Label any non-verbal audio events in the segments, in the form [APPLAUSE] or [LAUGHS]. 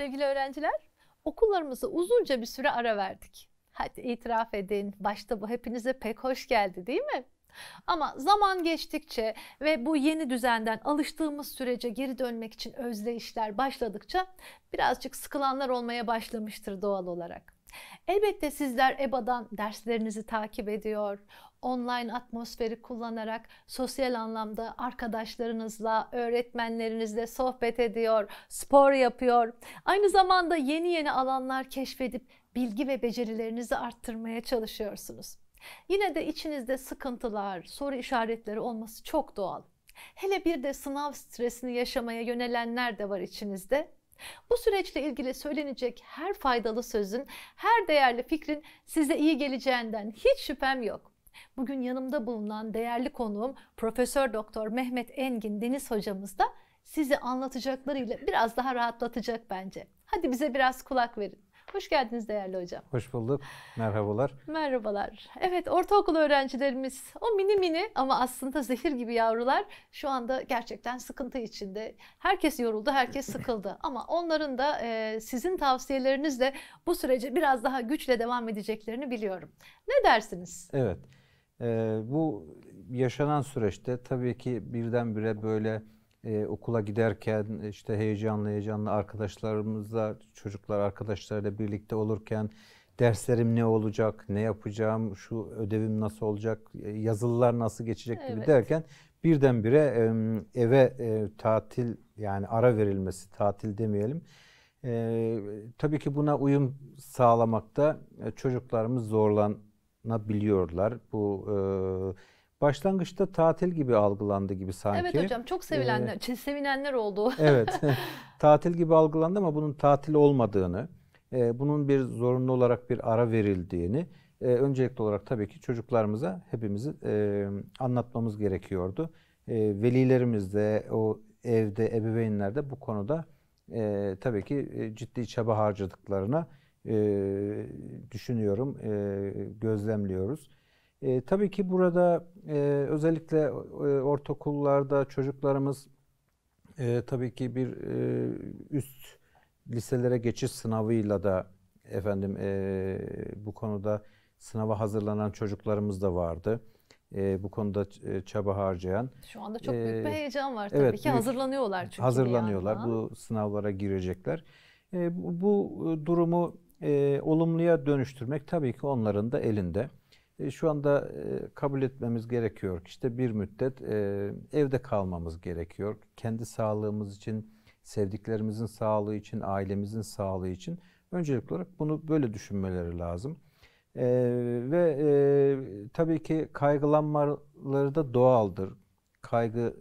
Sevgili öğrenciler, okullarımızı uzunca bir süre ara verdik. Hadi itiraf edin, başta bu hepinize pek hoş geldi değil mi? Ama zaman geçtikçe ve bu yeni düzenden alıştığımız sürece geri dönmek için özdeyişler başladıkça birazcık sıkılanlar olmaya başlamıştır doğal olarak. Elbette sizler EBA'dan derslerinizi takip ediyor, online atmosferi kullanarak sosyal anlamda arkadaşlarınızla, öğretmenlerinizle sohbet ediyor, spor yapıyor. Aynı zamanda yeni yeni alanlar keşfedip bilgi ve becerilerinizi arttırmaya çalışıyorsunuz. Yine de içinizde sıkıntılar, soru işaretleri olması çok doğal. Hele bir de sınav stresini yaşamaya yönelenler de var içinizde. Bu süreçle ilgili söylenecek her faydalı sözün, her değerli fikrin size iyi geleceğinden hiç şüphem yok. Bugün yanımda bulunan değerli konuğum Profesör Doktor Mehmet Engin Deniz hocamız da sizi anlatacaklarıyla biraz daha rahatlatacak bence. Hadi bize biraz kulak verin. Hoş geldiniz değerli hocam. Hoş bulduk. Merhabalar. Merhabalar. Evet ortaokul öğrencilerimiz o mini mini ama aslında zehir gibi yavrular şu anda gerçekten sıkıntı içinde. Herkes yoruldu, herkes sıkıldı [LAUGHS] ama onların da e, sizin tavsiyelerinizle bu sürece biraz daha güçle devam edeceklerini biliyorum. Ne dersiniz? Evet. Ee, bu yaşanan süreçte tabii ki birdenbire böyle e, okula giderken işte heyecanlı heyecanlı arkadaşlarımızla çocuklar arkadaşlarıyla birlikte olurken derslerim ne olacak, ne yapacağım, şu ödevim nasıl olacak, yazılılar nasıl geçecek evet. gibi derken birdenbire eve e, tatil yani ara verilmesi tatil demeyelim. Ee, tabii ki buna uyum sağlamakta e, çocuklarımız zorlanabiliyorlar. Bu e, başlangıçta tatil gibi algılandı gibi sanki. Evet hocam çok sevilenler, ee, sevinenler oldu. [LAUGHS] evet. [LAUGHS] tatil gibi algılandı ama bunun tatil olmadığını, e, bunun bir zorunlu olarak bir ara verildiğini e, öncelikli olarak tabii ki çocuklarımıza hepimizi e, anlatmamız gerekiyordu. E, velilerimiz de o evde ebeveynler de bu konuda e, tabii ki e, ciddi çaba harcadıklarına e, düşünüyorum, e, gözlemliyoruz. E, tabii ki burada e, özellikle e, ortaokullarda çocuklarımız e, tabii ki bir e, üst liselere geçiş sınavıyla da efendim e, bu konuda sınava hazırlanan çocuklarımız da vardı. E, bu konuda e, çaba harcayan. Şu anda çok büyük e, bir heyecan var tabii evet, ki. hazırlanıyorlar çünkü. Hazırlanıyorlar. Bu sınavlara girecekler. E, bu, bu durumu e, olumluya dönüştürmek tabii ki onların da elinde e, şu anda e, kabul etmemiz gerekiyor. İşte bir müddet e, evde kalmamız gerekiyor. Kendi sağlığımız için, sevdiklerimizin sağlığı için, ailemizin sağlığı için öncelikli olarak bunu böyle düşünmeleri lazım. E, ve tabii ki kaygılanmaları da doğaldır. Kaygı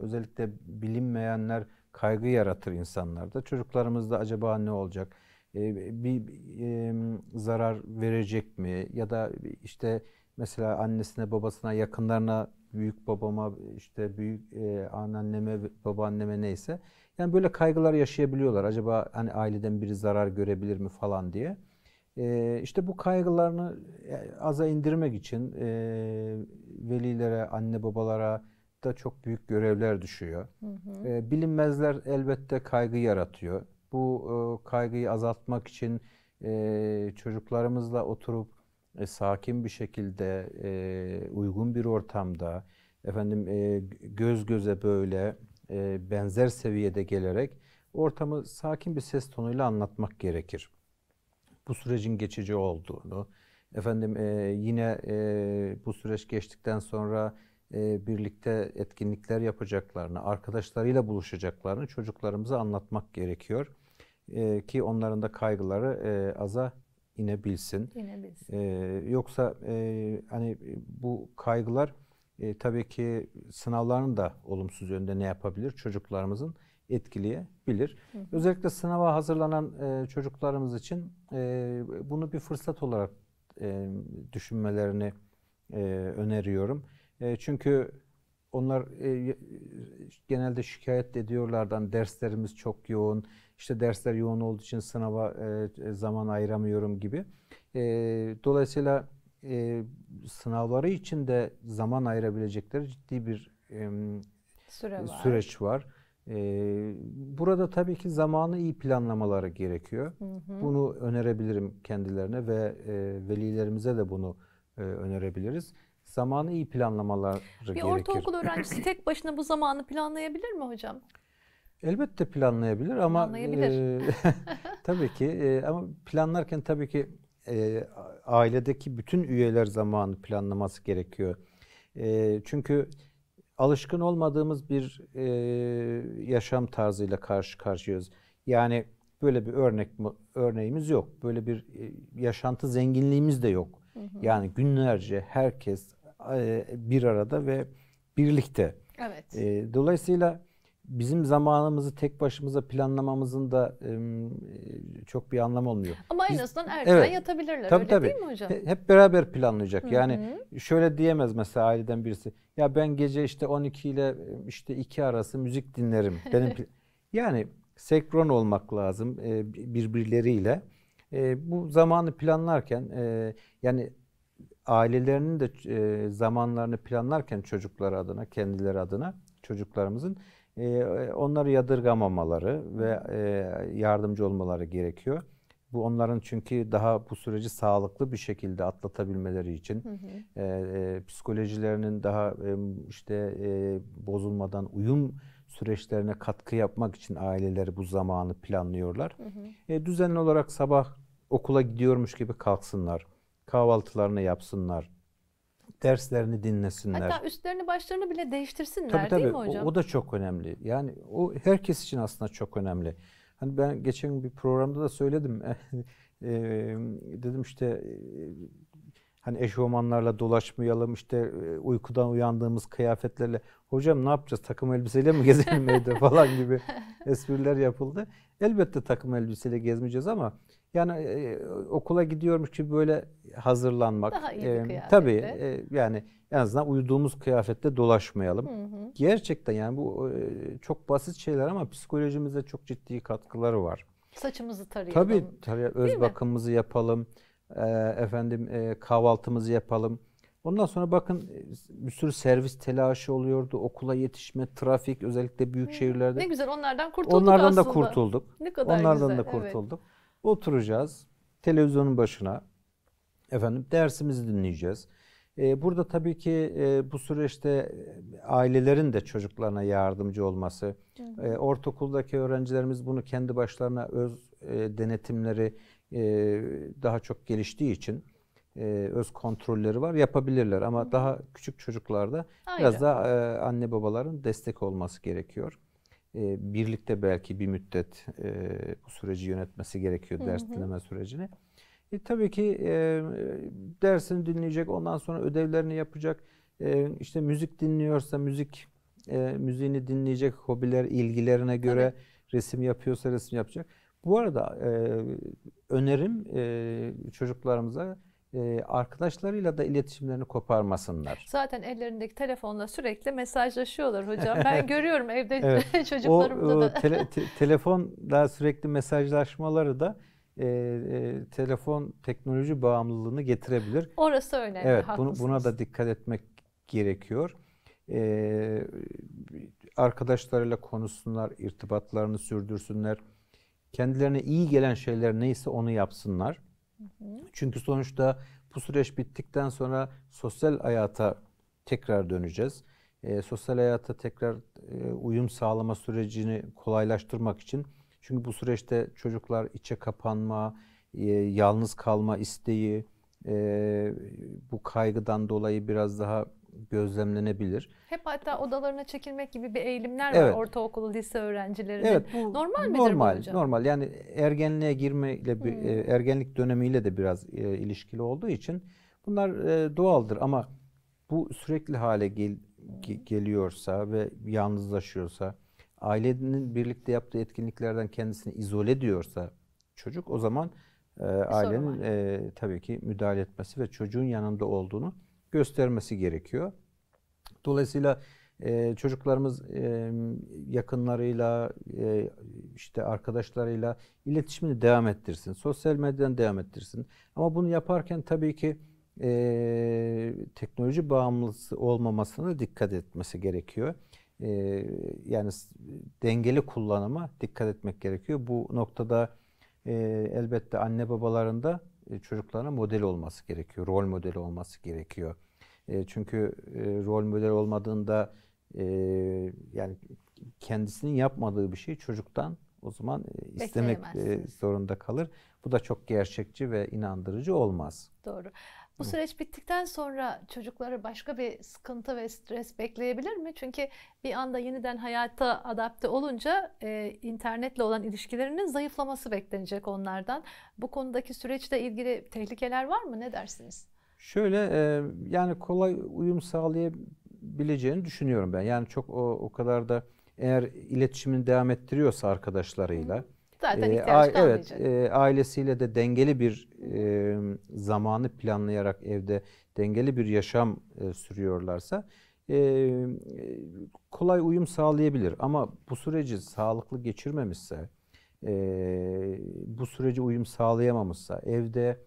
özellikle bilinmeyenler kaygı yaratır insanlarda. Çocuklarımızda acaba ne olacak? bir zarar verecek mi? Ya da işte mesela annesine, babasına, yakınlarına, büyük babama, işte büyük e, anneanneme, babaanneme neyse. Yani böyle kaygılar yaşayabiliyorlar. Acaba hani aileden biri zarar görebilir mi falan diye. E, işte bu kaygılarını e, aza indirmek için e, velilere, anne babalara da çok büyük görevler düşüyor. Hı hı. E, bilinmezler elbette kaygı yaratıyor. Bu e, kaygıyı azaltmak için ee, çocuklarımızla oturup e, sakin bir şekilde e, uygun bir ortamda efendim e, göz göze böyle e, benzer seviyede gelerek ortamı sakin bir ses tonuyla anlatmak gerekir. Bu sürecin geçici olduğunu, efendim e, yine e, bu süreç geçtikten sonra e, birlikte etkinlikler yapacaklarını, arkadaşlarıyla buluşacaklarını çocuklarımıza anlatmak gerekiyor e, ki onların da kaygıları e, aza inebilsin. İnebilsin. E, yoksa e, hani bu kaygılar e, tabii ki sınavların da olumsuz yönde ne yapabilir çocuklarımızın etkileyebilir. Hı. Özellikle sınava hazırlanan e, çocuklarımız için e, bunu bir fırsat olarak e, düşünmelerini e, öneriyorum. E, çünkü onlar e, genelde şikayet ediyorlardan derslerimiz çok yoğun, işte dersler yoğun olduğu için sınava e, e, zaman ayıramıyorum gibi. E, dolayısıyla e, sınavları için de zaman ayırabilecekleri ciddi bir e, Süre var. süreç var. E, burada tabii ki zamanı iyi planlamaları gerekiyor. Hı hı. Bunu önerebilirim kendilerine ve e, velilerimize de bunu e, önerebiliriz zamanı iyi planlamaları bir gerekir. Bir ortaokul öğrencisi tek başına bu zamanı planlayabilir mi hocam? Elbette planlayabilir ama planlayabilir. E, [LAUGHS] tabii ki e, ama planlarken tabii ki e, ailedeki bütün üyeler zamanı planlaması gerekiyor. E, çünkü alışkın olmadığımız bir e, yaşam tarzıyla karşı karşıyayız. Yani böyle bir örnek örneğimiz yok. Böyle bir e, yaşantı zenginliğimiz de yok. Hı hı. Yani günlerce herkes e, bir arada ve birlikte. Evet. E, dolayısıyla bizim zamanımızı tek başımıza planlamamızın da e, çok bir anlamı olmuyor. Ama en azından erken evet, yatabilirler tabii, öyle tabii. değil mi hocam? Hep beraber planlayacak. Hı-hı. Yani şöyle diyemez mesela aileden birisi. Ya ben gece işte 12 ile işte 2 arası müzik dinlerim. [LAUGHS] Benim yani senkron olmak lazım e, birbirleriyle. E, bu zamanı planlarken e, yani ailelerinin de e, zamanlarını planlarken çocuklar adına, kendileri adına çocuklarımızın e, onları yadırgamamaları ve e, yardımcı olmaları gerekiyor. Bu onların çünkü daha bu süreci sağlıklı bir şekilde atlatabilmeleri için hı hı. E, e, psikolojilerinin daha e, işte e, bozulmadan uyum süreçlerine katkı yapmak için aileleri bu zamanı planlıyorlar. Hı hı. E, düzenli olarak sabah okula gidiyormuş gibi kalksınlar, kahvaltılarını yapsınlar, derslerini dinlesinler. Hatta üstlerini başlarını bile değiştirsinler tabii, tabii. değil mi hocam? O, o da çok önemli. Yani o herkes için aslında çok önemli. Hani ben geçen bir programda da söyledim. [LAUGHS] dedim işte hani eşofmanlarla dolaşmayalım işte uykudan uyandığımız kıyafetlerle hocam ne yapacağız takım elbiseyle mi gezelim evde [LAUGHS] falan gibi espriler yapıldı. Elbette takım elbiseyle gezmeyeceğiz ama yani e, okula gidiyormuş gibi böyle hazırlanmak. Daha iyi bir kıyafette. Tabii e, yani en azından uyuduğumuz kıyafette dolaşmayalım. Hı hı. Gerçekten yani bu e, çok basit şeyler ama psikolojimize çok ciddi katkıları var. Saçımızı tarayalım. Tabii tarayalım. öz Değil bakımımızı yapalım. E, efendim e, kahvaltımızı yapalım. Ondan sonra bakın e, bir sürü servis telaşı oluyordu. Okula yetişme, trafik özellikle büyük şehirlerde. Ne güzel onlardan kurtulduk Onlardan aslında. da kurtulduk. Ne kadar onlardan güzel. da kurtulduk. Evet. Oturacağız televizyonun başına. Efendim dersimizi dinleyeceğiz. Ee, burada tabii ki e, bu süreçte e, ailelerin de çocuklarına yardımcı olması, e, ortaokuldaki öğrencilerimiz bunu kendi başlarına öz e, denetimleri e, daha çok geliştiği için e, öz kontrolleri var yapabilirler ama Hı. daha küçük çocuklarda Ayrı. biraz daha e, anne babaların destek olması gerekiyor e, birlikte belki bir müddet e, bu süreci yönetmesi gerekiyor ders dinleme sürecini. E, tabii ki e, dersini dinleyecek, ondan sonra ödevlerini yapacak. E, işte müzik dinliyorsa müzik e, müziğini dinleyecek, hobiler ilgilerine göre evet. resim yapıyorsa resim yapacak. Bu arada e, önerim e, çocuklarımıza e, arkadaşlarıyla da iletişimlerini koparmasınlar. Zaten ellerindeki telefonla sürekli mesajlaşıyorlar hocam. Ben [LAUGHS] görüyorum evde evet, [LAUGHS] çocuklarımda o, da. Tele, te, telefonla sürekli mesajlaşmaları da e, e, telefon teknoloji bağımlılığını getirebilir. Orası önemli. Evet, bunu, buna da dikkat etmek gerekiyor. E, arkadaşlarıyla konuşsunlar, irtibatlarını sürdürsünler. Kendilerine iyi gelen şeyler neyse onu yapsınlar. Çünkü sonuçta bu süreç bittikten sonra sosyal hayata tekrar döneceğiz. E, sosyal hayata tekrar e, uyum sağlama sürecini kolaylaştırmak için. Çünkü bu süreçte çocuklar içe kapanma, e, yalnız kalma isteği, e, bu kaygıdan dolayı biraz daha gözlemlenebilir. Hep hatta odalarına çekilmek gibi bir eğilimler evet. var ortaokul, lise öğrencilerinin. Evet, bu normal midir normal, bu hocam? Normal. Yani ergenliğe girmeyle hmm. E, ergenlik dönemiyle de biraz e, ilişkili olduğu için bunlar e, doğaldır ama bu sürekli hale gel, hmm. geliyorsa ve yalnızlaşıyorsa, ailenin birlikte yaptığı etkinliklerden kendisini izole ediyorsa çocuk o zaman e, ailenin e, tabii ki müdahale etmesi ve çocuğun yanında olduğunu göstermesi gerekiyor. Dolayısıyla e, çocuklarımız e, yakınlarıyla, e, işte arkadaşlarıyla iletişimini devam ettirsin. Sosyal medyadan devam ettirsin. Ama bunu yaparken tabii ki e, teknoloji bağımlısı olmamasına dikkat etmesi gerekiyor. E, yani dengeli kullanıma dikkat etmek gerekiyor. Bu noktada e, elbette anne babalarında e, çocuklarına model olması gerekiyor, rol modeli olması gerekiyor. E, çünkü e, rol model olmadığında yani kendisinin yapmadığı bir şeyi çocuktan o zaman istemek zorunda kalır. Bu da çok gerçekçi ve inandırıcı olmaz. Doğru. Bu süreç bittikten sonra çocuklara başka bir sıkıntı ve stres bekleyebilir mi? Çünkü bir anda yeniden hayata adapte olunca e, internetle olan ilişkilerinin zayıflaması beklenecek onlardan. Bu konudaki süreçle ilgili tehlikeler var mı? Ne dersiniz? Şöyle e, yani kolay uyum sağlayabileceğini düşünüyorum ben. Yani çok o, o kadar da eğer iletişimini devam ettiriyorsa arkadaşlarıyla... Hı Zaten ee, ihtiyaç kalmayacak. Evet, ailesiyle de dengeli bir e, zamanı planlayarak evde dengeli bir yaşam e, sürüyorlarsa e, kolay uyum sağlayabilir. Ama bu süreci sağlıklı geçirmemişse, bu süreci uyum sağlayamamışsa, evde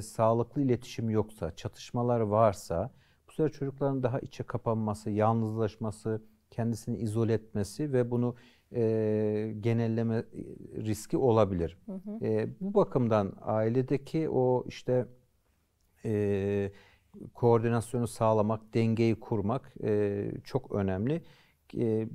sağlıklı iletişim yoksa, çatışmalar varsa bu sefer çocukların daha içe kapanması, yalnızlaşması, kendisini izole etmesi ve bunu e, genelleme riski olabilir. Hı hı. E, bu bakımdan ailedeki o işte e, koordinasyonu sağlamak, dengeyi kurmak e, çok önemli. E,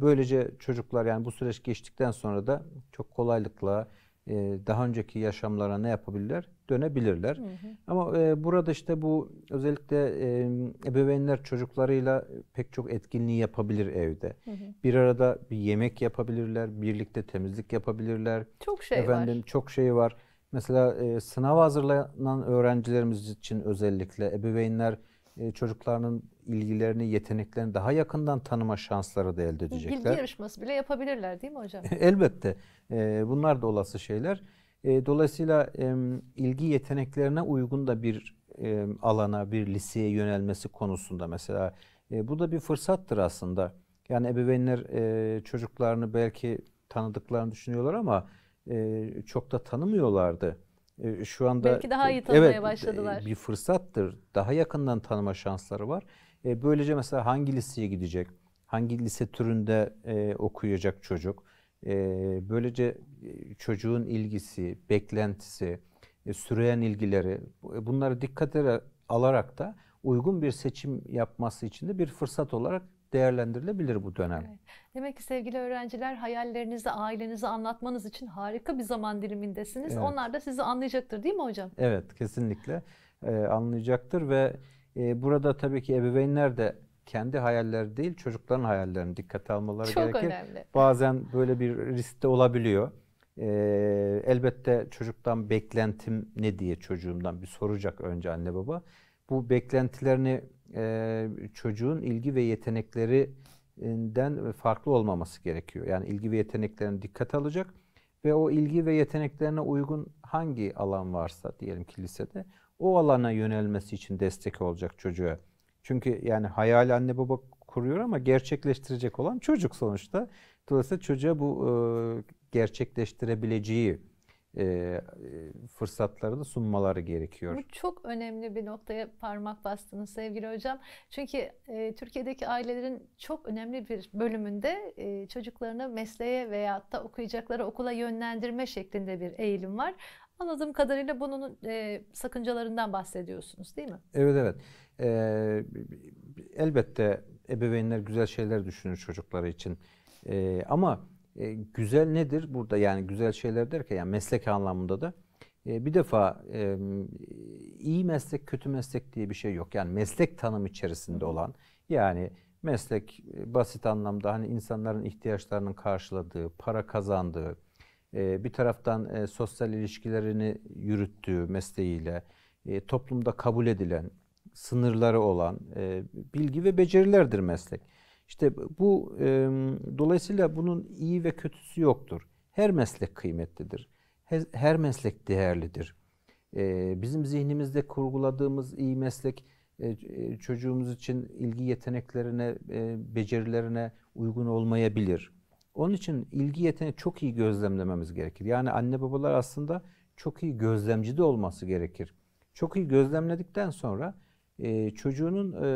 böylece çocuklar yani bu süreç geçtikten sonra da çok kolaylıkla e, daha önceki yaşamlara ne yapabilirler? Dönebilirler. Hı hı. Ama e, burada işte bu özellikle e, ebeveynler çocuklarıyla pek çok etkinliği yapabilir evde. Hı hı. Bir arada bir yemek yapabilirler, birlikte temizlik yapabilirler. Çok şey Efendim, var. Çok şey var. Mesela e, sınava hazırlanan öğrencilerimiz için özellikle ebeveynler e, çocuklarının ilgilerini, yeteneklerini daha yakından tanıma şansları da elde edecekler. Bilgi yarışması bile yapabilirler değil mi hocam? [LAUGHS] Elbette. E, bunlar da olası şeyler. E, dolayısıyla ilgi yeteneklerine uygun da bir alana, bir liseye yönelmesi konusunda mesela bu da bir fırsattır aslında. Yani ebeveynler çocuklarını belki tanıdıklarını düşünüyorlar ama çok da tanımıyorlardı ee, şu anda belki daha e, iyi tanımaya evet, başladılar. Bir fırsattır. Daha yakından tanıma şansları var. E, böylece mesela hangi liseye gidecek? Hangi lise türünde e, okuyacak çocuk? böylece çocuğun ilgisi, beklentisi, süreyen ilgileri bunları dikkate alarak da uygun bir seçim yapması için de bir fırsat olarak değerlendirilebilir bu dönem. Evet. Demek ki sevgili öğrenciler hayallerinizi, ailenizi anlatmanız için harika bir zaman dilimindesiniz. Evet. Onlar da sizi anlayacaktır değil mi hocam? Evet kesinlikle ee, anlayacaktır ve e, burada tabii ki ebeveynler de kendi hayalleri değil çocukların hayallerini dikkate almaları Çok gerekir. Önemli. Bazen böyle bir riskte olabiliyor. Ee, elbette çocuktan beklentim ne diye çocuğumdan bir soracak önce anne baba bu beklentilerini e, çocuğun ilgi ve yeteneklerinden farklı olmaması gerekiyor. Yani ilgi ve yeteneklerini dikkat alacak ve o ilgi ve yeteneklerine uygun hangi alan varsa diyelim kilisede o alana yönelmesi için destek olacak çocuğa. Çünkü yani hayal anne baba kuruyor ama gerçekleştirecek olan çocuk sonuçta. Dolayısıyla çocuğa bu e, gerçekleştirebileceği e, e, fırsatları da sunmaları gerekiyor. Bu çok önemli bir noktaya parmak bastınız sevgili hocam. Çünkü e, Türkiye'deki ailelerin çok önemli bir bölümünde e, çocuklarını mesleğe veya da okuyacakları okula yönlendirme şeklinde bir eğilim var. Anladığım kadarıyla bunun e, sakıncalarından bahsediyorsunuz değil mi? Evet evet. E, elbette ebeveynler güzel şeyler düşünür çocukları için. E, ama e, güzel nedir burada yani güzel şeyler derken yani meslek anlamında da e, bir defa e, iyi meslek kötü meslek diye bir şey yok. Yani meslek tanım içerisinde olan yani meslek e, basit anlamda hani insanların ihtiyaçlarının karşıladığı, para kazandığı, e, bir taraftan e, sosyal ilişkilerini yürüttüğü mesleğiyle toplumda kabul edilen, sınırları olan bilgi ve becerilerdir meslek. İşte bu e, dolayısıyla bunun iyi ve kötüsü yoktur. Her meslek kıymetlidir. Her, her meslek değerlidir. E, bizim zihnimizde kurguladığımız iyi meslek e, e, çocuğumuz için ilgi yeteneklerine, e, becerilerine uygun olmayabilir. Onun için ilgi yeteneği çok iyi gözlemlememiz gerekir. Yani anne babalar aslında çok iyi gözlemci de olması gerekir. Çok iyi gözlemledikten sonra e, çocuğunun e,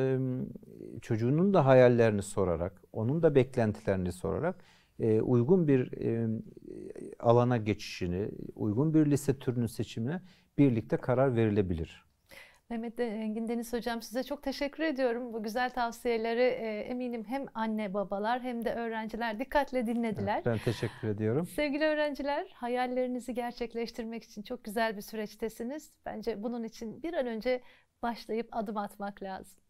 çocuğunun da hayallerini sorarak, onun da beklentilerini sorarak e, uygun bir e, alana geçişini, uygun bir lise türünün seçimine birlikte karar verilebilir. Mehmet e, Engin Deniz Hocam size çok teşekkür ediyorum. Bu güzel tavsiyeleri e, eminim hem anne babalar hem de öğrenciler dikkatle dinlediler. Evet, ben teşekkür ediyorum. Sevgili öğrenciler hayallerinizi gerçekleştirmek için çok güzel bir süreçtesiniz. Bence bunun için bir an önce başlayıp adım atmak lazım.